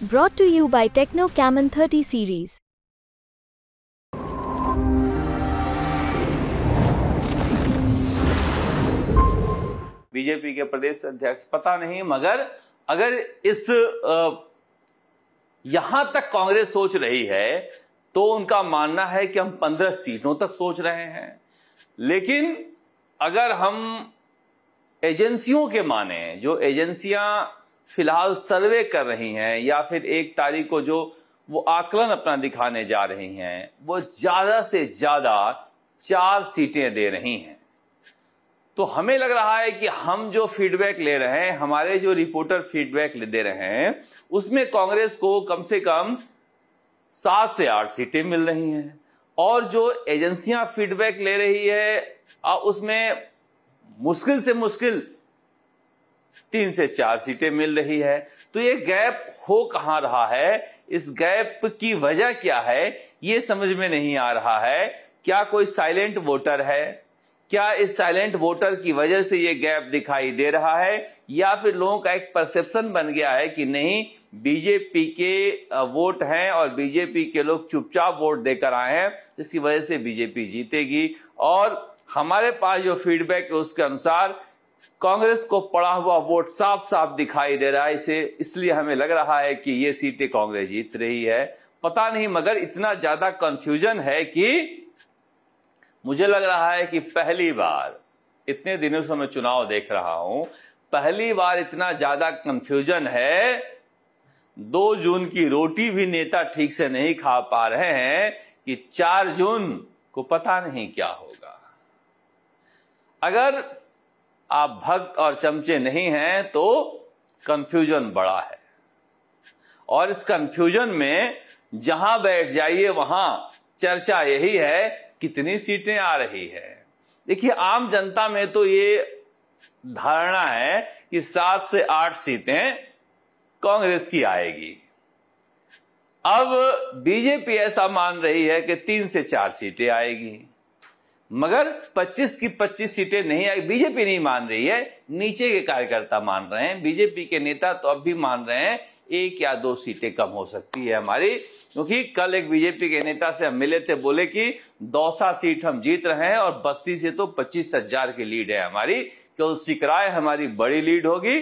brought to you by Techno Camon 30 series. BJP के प्रदेश अध्यक्ष पता नहीं मगर अगर इस यहां तक कांग्रेस सोच रही है तो उनका मानना है कि हम पंद्रह सीटों तक सोच रहे हैं लेकिन अगर हम एजेंसियों के माने जो एजेंसियां फिलहाल सर्वे कर रही हैं या फिर एक तारीख को जो वो आकलन अपना दिखाने जा रही हैं वो ज़्यादा से ज़्यादा चार सीटें दे रही हैं तो हमें लग रहा है कि हम जो फीडबैक ले रहे हैं हमारे जो रिपोर्टर फीडबैक दे रहे हैं उसमें कांग्रेस को कम से कम सात से आठ सीटें मिल रही हैं और जो एजेंसियां फीडबैक ले रही है उसमें मुश्किल से मुश्किल तीन से चार सीटें मिल रही है तो ये गैप हो कहा रहा है इस गैप की वजह क्या है ये समझ में नहीं आ रहा है क्या कोई साइलेंट वोटर है क्या इस साइलेंट वोटर की वजह से ये गैप दिखाई दे रहा है या फिर लोगों का एक परसेप्शन बन गया है कि नहीं बीजेपी के वोट हैं और बीजेपी के लोग चुपचाप वोट देकर आए हैं इसकी वजह से बीजेपी जीतेगी और हमारे पास जो फीडबैक है उसके अनुसार कांग्रेस को पड़ा हुआ वोट साफ साफ दिखाई दे रहा है इसे इसलिए हमें लग रहा है कि ये सीटें कांग्रेस जीत रही है पता नहीं मगर इतना ज्यादा कंफ्यूजन है कि मुझे लग रहा है कि पहली बार इतने दिनों से मैं चुनाव देख रहा हूं पहली बार इतना ज्यादा कंफ्यूजन है दो जून की रोटी भी नेता ठीक से नहीं खा पा रहे हैं कि चार जून को पता नहीं क्या होगा अगर आप भक्त और चमचे नहीं हैं तो कंफ्यूजन बड़ा है और इस कंफ्यूजन में जहां बैठ जाइए वहां चर्चा यही है कितनी सीटें आ रही है देखिए आम जनता में तो ये धारणा है कि सात से आठ सीटें कांग्रेस की आएगी अब बीजेपी ऐसा मान रही है कि तीन से चार सीटें आएगी मगर 25 की 25 सीटें नहीं आई बीजेपी नहीं मान रही है नीचे के कार्यकर्ता मान रहे हैं बीजेपी के नेता तो अब भी मान रहे हैं एक या दो सीटें कम हो सकती है हमारी क्योंकि कल एक बीजेपी के नेता से हम मिले थे बोले कि दौसा सीट हम जीत रहे हैं और बस्ती से तो पच्चीस हजार की लीड है हमारी क्यों सिकराय हमारी बड़ी लीड होगी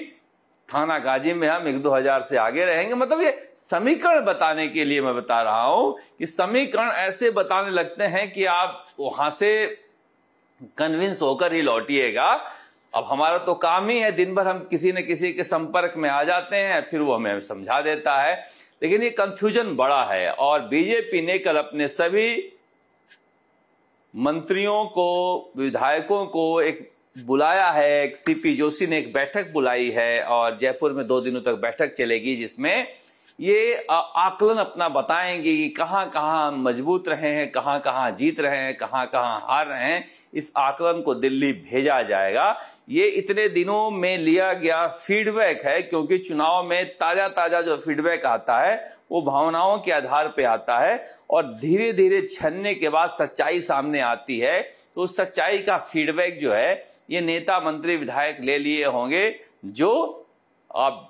थाना गाजी में हम एक दो हजार से आगे रहेंगे मतलब ये समीकरण बताने के लिए मैं बता रहा हूं कि समीकरण ऐसे बताने लगते हैं कि आप वहां से कन्विंस होकर ही लौटिएगा अब हमारा तो काम ही है दिन भर हम किसी न किसी के संपर्क में आ जाते हैं फिर वो हमें समझा देता है लेकिन ये कंफ्यूजन बड़ा है और बीजेपी ने कल अपने सभी मंत्रियों को विधायकों को एक बुलाया है सीपी जोशी ने एक बैठक बुलाई है और जयपुर में दो दिनों तक बैठक चलेगी जिसमें ये आकलन अपना बताएंगे कि कहाँ कहाँ मजबूत रहे हैं कहाँ कहाँ जीत रहे हैं कहाँ कहाँ हार रहे हैं इस आकलन को दिल्ली भेजा जाएगा ये इतने दिनों में लिया गया फीडबैक है क्योंकि चुनाव में ताजा ताजा जो फीडबैक आता है वो भावनाओं के आधार पे आता है और धीरे धीरे छनने के बाद सच्चाई सामने आती है तो उस सच्चाई का फीडबैक जो है ये नेता मंत्री विधायक ले लिए होंगे जो आप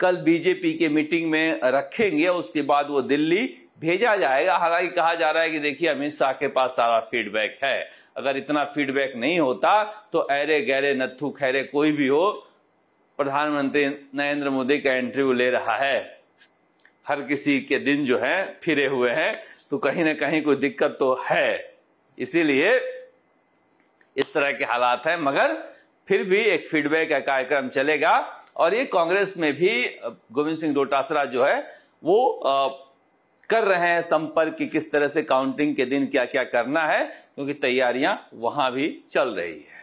कल बीजेपी के मीटिंग में रखेंगे उसके बाद वो दिल्ली भेजा जाएगा हालांकि कहा जा रहा है कि देखिए अमित शाह के पास सारा फीडबैक है अगर इतना फीडबैक नहीं होता तो ऐरे गहरे नथु खैरे कोई भी हो प्रधानमंत्री नरेंद्र मोदी का इंटरव्यू ले रहा है हर किसी के दिन जो है फिरे हुए हैं तो कहीं ना कहीं कोई दिक्कत तो है इसीलिए इस तरह के हालात हैं मगर फिर भी एक फीडबैक का कार्यक्रम चलेगा और ये कांग्रेस में भी गोविंद सिंह डोटासरा जो है वो आ, कर रहे हैं संपर्क की किस तरह से काउंटिंग के दिन क्या क्या करना है क्योंकि तैयारियां वहां भी चल रही है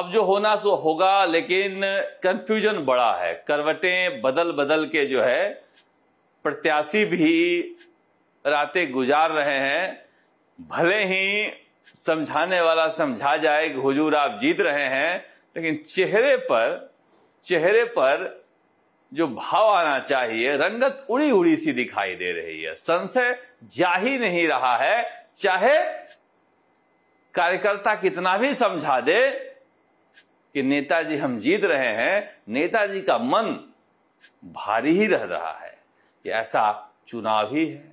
अब जो होना सो होगा लेकिन कंफ्यूजन बड़ा है करवटें बदल बदल के जो है प्रत्याशी भी रातें गुजार रहे हैं भले ही समझाने वाला समझा जाए कि हुजूर आप जीत रहे हैं लेकिन चेहरे पर चेहरे पर जो भाव आना चाहिए रंगत उड़ी उड़ी सी दिखाई दे रही है संशय जा ही नहीं रहा है चाहे कार्यकर्ता कितना भी समझा दे कि नेताजी हम जीत रहे हैं नेताजी का मन भारी ही रह रहा है ऐसा चुनाव ही है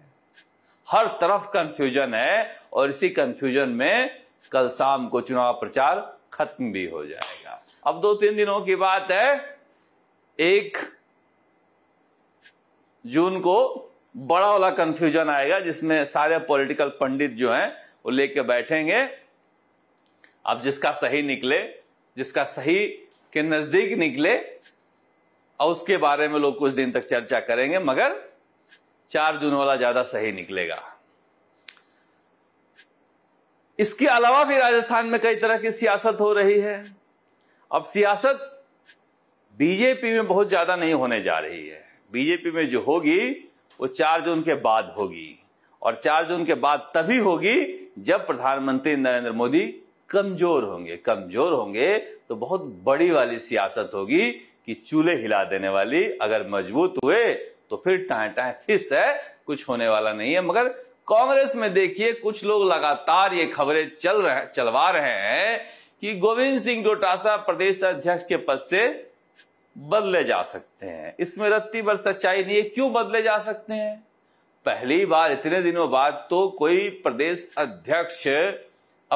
हर तरफ कंफ्यूजन है और इसी कंफ्यूजन में कल शाम को चुनाव प्रचार खत्म भी हो जाएगा अब दो तीन दिनों की बात है एक जून को बड़ा वाला कंफ्यूजन आएगा जिसमें सारे पॉलिटिकल पंडित जो हैं वो लेके बैठेंगे अब जिसका सही निकले जिसका सही के नजदीक निकले और उसके बारे में लोग कुछ दिन तक चर्चा करेंगे मगर चार जून वाला ज्यादा सही निकलेगा इसके अलावा भी राजस्थान में कई तरह की सियासत हो रही है अब सियासत बीजेपी में बहुत ज्यादा नहीं होने जा रही है बीजेपी में जो होगी वो चार जून के बाद होगी और चार जून के बाद तभी होगी जब प्रधानमंत्री नरेंद्र मोदी कमजोर होंगे कमजोर होंगे तो बहुत बड़ी वाली सियासत होगी कि चूल्हे हिला देने वाली अगर मजबूत हुए तो फिर टाए टाए फिस है कुछ होने वाला नहीं है मगर कांग्रेस में देखिए कुछ लोग लगातार ये खबरें चल रहे चलवा रहे हैं कि गोविंद सिंह डोटासा प्रदेश अध्यक्ष के पद से बदले जा सकते हैं इसमें रत्ती भर सच्चाई नहीं है क्यों बदले जा सकते हैं पहली बार इतने दिनों बाद तो कोई प्रदेश अध्यक्ष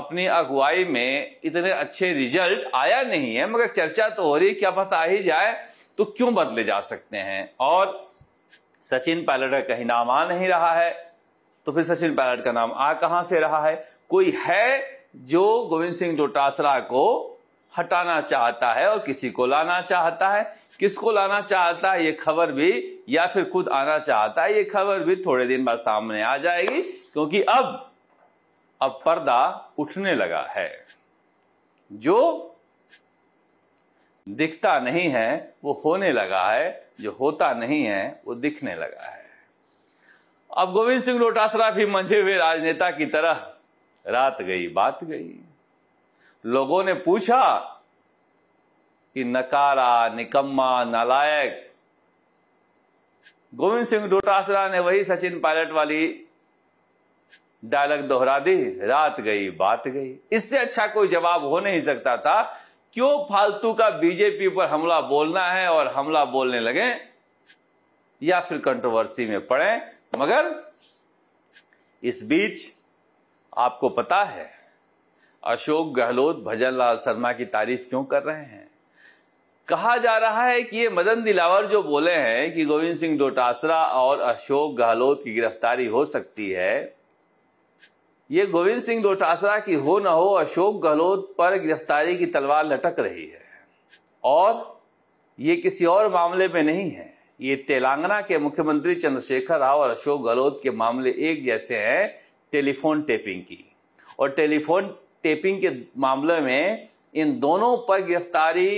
अपनी अगुवाई में इतने अच्छे रिजल्ट आया नहीं है मगर चर्चा तो हो रही है क्या पता ही जाए तो क्यों बदले जा सकते हैं और सचिन पायलट का कहीं नामा नहीं रहा है तो फिर सचिन पायलट का नाम आ कहां से रहा है कोई है जो गोविंद सिंह डोटासरा को हटाना चाहता है और किसी को लाना चाहता है किसको लाना चाहता है ये खबर भी या फिर खुद आना चाहता है ये खबर भी थोड़े दिन बाद सामने आ जाएगी क्योंकि अब अब पर्दा उठने लगा है जो दिखता नहीं है वो होने लगा है जो होता नहीं है वो दिखने लगा है अब गोविंद सिंह डोटासरा भी मंझे हुए राजनेता की तरह रात गई बात गई लोगों ने पूछा कि नकारा निकम्मा नालायक गोविंद सिंह डोटासरा ने वही सचिन पायलट वाली डायलॉग दोहरा दी रात गई बात गई इससे अच्छा कोई जवाब हो नहीं सकता था क्यों फालतू का बीजेपी पर हमला बोलना है और हमला बोलने लगे या फिर कंट्रोवर्सी में पड़े मगर इस बीच आपको पता है अशोक गहलोत भजन लाल शर्मा की तारीफ क्यों कर रहे हैं कहा जा रहा है कि ये मदन दिलावर जो बोले हैं कि गोविंद सिंह डोटासरा और अशोक गहलोत की गिरफ्तारी हो सकती है ये गोविंद सिंह डोटासरा की हो ना हो अशोक गहलोत पर गिरफ्तारी की तलवार लटक रही है और ये किसी और मामले में नहीं है ये तेलंगाना के मुख्यमंत्री चंद्रशेखर राव और अशोक गहलोत के मामले एक जैसे हैं टेलीफोन टेपिंग की और टेलीफोन टेपिंग के मामले में इन दोनों पर गिरफ्तारी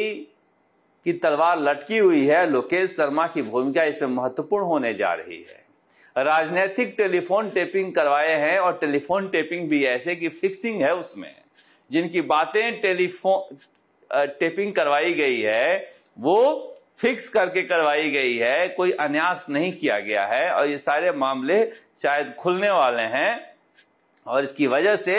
की तलवार लटकी हुई है लोकेश शर्मा की भूमिका इसमें महत्वपूर्ण होने जा रही है राजनीतिक टेलीफोन टेपिंग करवाए हैं और टेलीफोन टेपिंग भी ऐसे की फिक्सिंग है उसमें जिनकी बातें टेलीफोन टेपिंग करवाई गई है वो फिक्स करके करवाई गई है कोई अन्यास नहीं किया गया है और ये सारे मामले शायद खुलने वाले हैं और इसकी वजह से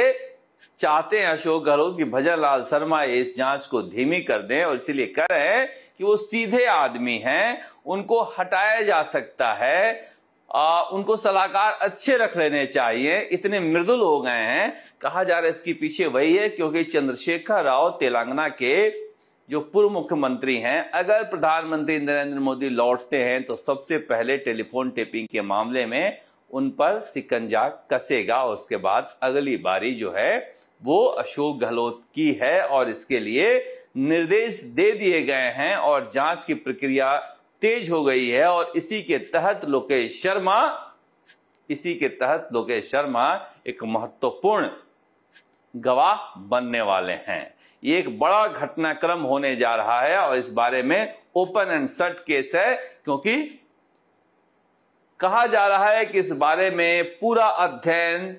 चाहते हैं अशोक गहलोत की भजन लाल शर्मा इस जांच को धीमी कर दें और इसीलिए कह रहे हैं कि वो सीधे आदमी हैं उनको हटाया जा सकता है आ, उनको सलाहकार अच्छे रख लेने चाहिए इतने मृदुल हो गए हैं कहा जा रहा है इसके पीछे वही है क्योंकि चंद्रशेखर राव तेलंगाना के जो पूर्व मुख्यमंत्री हैं अगर प्रधानमंत्री नरेंद्र मोदी लौटते हैं तो सबसे पहले टेलीफोन टेपिंग के मामले में उन पर सिकंजा कसेगा उसके बाद अगली बारी जो है वो अशोक गहलोत की है और इसके लिए निर्देश दे दिए गए हैं और जांच की प्रक्रिया तेज हो गई है और इसी के तहत लोकेश शर्मा इसी के तहत लोकेश शर्मा एक महत्वपूर्ण गवाह बनने वाले हैं ये एक बड़ा घटनाक्रम होने जा रहा है और इस बारे में ओपन एंड सट केस है क्योंकि कहा जा रहा है कि इस बारे में पूरा अध्ययन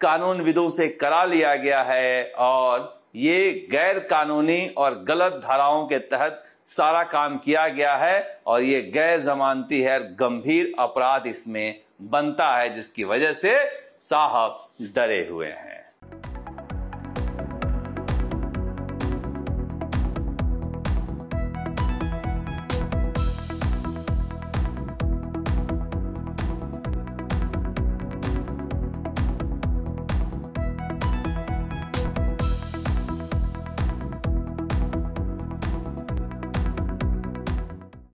कानूनविदों से करा लिया गया है और ये गैर कानूनी और गलत धाराओं के तहत सारा काम किया गया है और ये गैर जमानती है गंभीर अपराध इसमें बनता है जिसकी वजह से साहब डरे हुए हैं